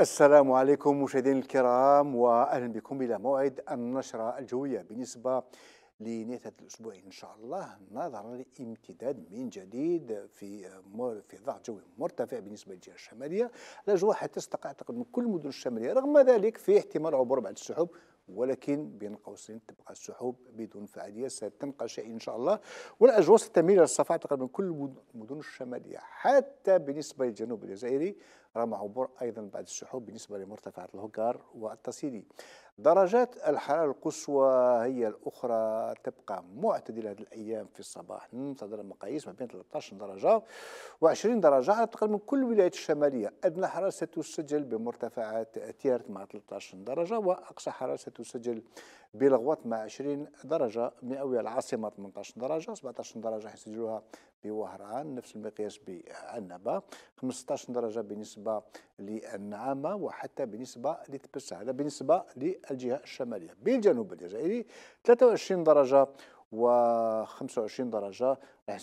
السلام عليكم مشاهدينا الكرام واهلا بكم الى موعد النشره الجويه بالنسبه لنهايه الاسبوع ان شاء الله نظرا لامتداد من جديد في في ضغط جوي مرتفع بالنسبه للجهه الشماليه الاجواء حتستقع تقريبا كل المدن الشماليه رغم ذلك في احتمال عبور بعض السحب ولكن بين قوسين تبقى السحوب بدون فعالية ستنقى شيء إن شاء الله والأجواء ستميل إلى الصفاء تقريبا كل المدن الشمالية حتى بالنسبة للجنوب الجزائري رغم عبور أيضا بعد السحوب بالنسبة لمرتفعات الهكار والتصيدي درجات الحرارة القصوى هي الأخرى تبقى معتدلة هذه الأيام في الصباح ننتظر المقاييس ما بين 13 درجة و20 درجة على تقريبا كل الولايات الشمالية أدنى حرارة ستسجل بمرتفعات تيرت مع 13 درجة وأقصى حرارة تسجل بلغوات مع 20 درجة مئوية العاصمة 18 درجة 17 درجة حيسجلوها بوهران نفس المقياس بعنبة 15 درجة بالنسبة للنعامة وحتى بالنسبة لتبسة هذا بالنسبة للجهة الشمالية بالجنوب الجزائري 23 درجة و25 درجة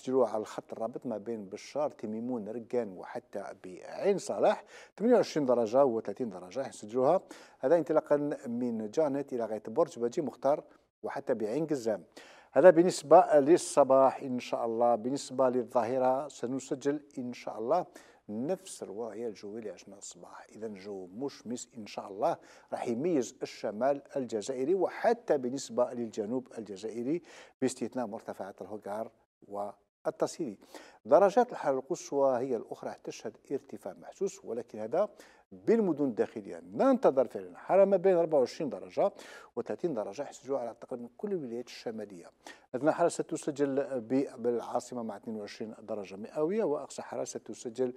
راح على الخط الرابط ما بين بشار تميمون ركان وحتى بعين صالح 28 درجة و30 درجة راح نسجلوها هذا انطلاقا من جانت إلى غاية برج باجي مختار وحتى بعين قزام هذا بالنسبة للصباح إن شاء الله بالنسبة للظاهرة سنسجل إن شاء الله نفس الوضعيه الجويه اللي عشناها الصباح اذا جو مشمس ان شاء الله راح يميز الشمال الجزائري وحتى بالنسبه للجنوب الجزائري باستثناء مرتفعات الهوغار و التصيدي درجات الحرارة القصوى هي الأخرى تشهد ارتفاع محسوس ولكن هذا بالمدن الداخلية ننتظر فعلا حرارة ما بين 24 درجة و30 درجة يحسجوها على تقريبا كل الولايات الشمالية أدنى حرارة ستسجل بالعاصمة مع 22 درجة مئوية وأقصى حرارة ستسجل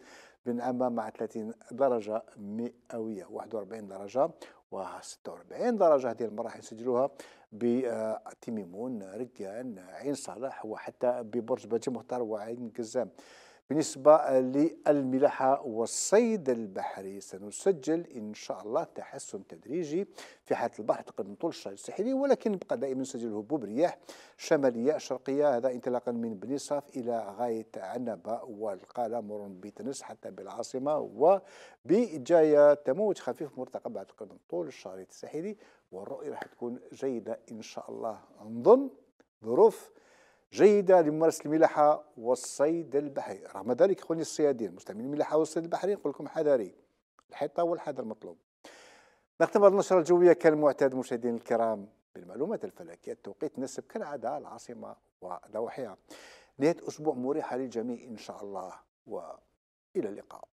بنعمة مع 30 درجة مئوية 41 درجة و46 درجة هذه المرة حيسجلوها بتيميمون ركان عين صالح وحتى ببرج باجي مختار وعين قزام بالنسبة للملاحة والصيد البحري سنسجل إن شاء الله تحسن تدريجي في حالة البحر تقريبا طول الشهر الساحلي ولكن نبقى دائما نسجل هبوب رياح شمالية شرقية هذا انطلاقا من بني صاف إلى غاية عنبة والقالة مرون بتنس حتى بالعاصمة وبجاية تموج خفيف مرتقب بعد تقريبا طول الشهر الساحلي والرؤية راح تكون جيدة إن شاء الله نظن ظروف جيدة لممارسة الملاحة والصيد البحري رغم ذلك إخواني الصيادين مستعملين الملاحة والصيد البحري نقول لكم حذري الحيطة والحذر مطلوب نختم هذه النشرة الجوية كالمعتاد مشاهدينا الكرام بالمعلومات الفلكية التوقيت نسب كالعادة العاصمة ولوحها نهاية أسبوع مريحة للجميع إن شاء الله وإلى اللقاء